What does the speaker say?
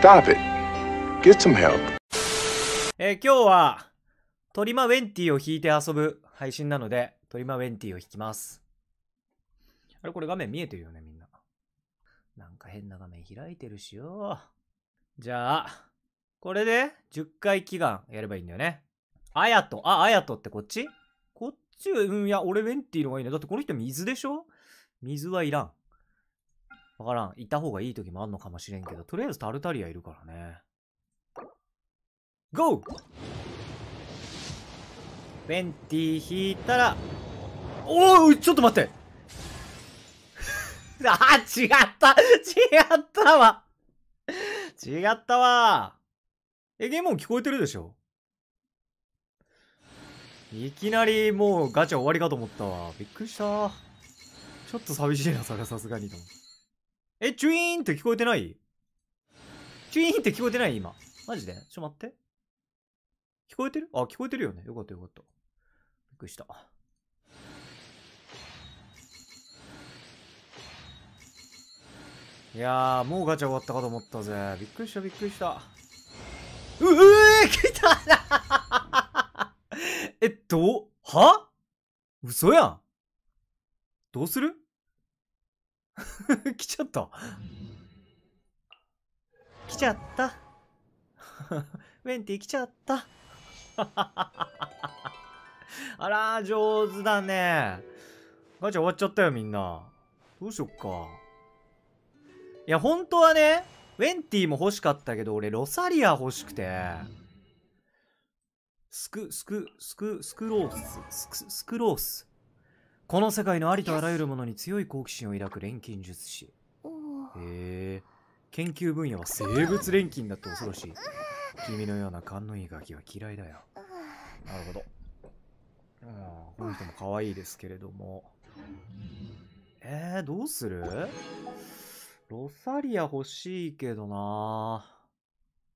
Stop it. Get some help. えー、今日はトリマウェンティを弾いて遊ぶ配信なのでトリマウェンティを弾きます。あれこれ画面見えてるよねみんな。なんか変な画面開いてるしよ。じゃあ、これで10回祈願やればいいんだよね。あやと、あ、あやとってこっちこっち、うん、いや、俺ウェンティの方がいいね。だってこの人水でしょ水はいらん。わからん。行った方がいい時もあんのかもしれんけど、とりあえずタルタリアいるからね。GO! フンティ引いたら、おいちょっと待って あ違った違ったわ違ったわえ、ゲームも聞こえてるでしょいきなりもうガチャ終わりかと思ったわ。びっくりした。ちょっと寂しいな、それはさすがにと思って。え、チュイーンって聞こえてないチュイーンって聞こえてない今。マジでちょっと待って。聞こえてるあ、聞こえてるよね。よかったよかった。びっくりした。いやー、もうガチャ終わったかと思ったぜ。びっくりした、びっくりした。うえ来たなえっと、は嘘やんどうする 来ちゃった。来ちゃった。ウ ェンティ来ちゃった。あら、上手だね。ガチャ終わっちゃったよ、みんな。どうしよっか。いや、本当はね、ウェンティも欲しかったけど、俺、ロサリア欲しくて。スク、スク、スク、スクロース、スク、スクロース。この世界のありとあらゆるものに強い好奇心を抱く錬金術師へえ研究分野は生物錬金だって恐ろしい君のような勘のいいガキは嫌いだよなるほどうんこの人も可愛いですけれどもえー、どうするロサリア欲しいけどな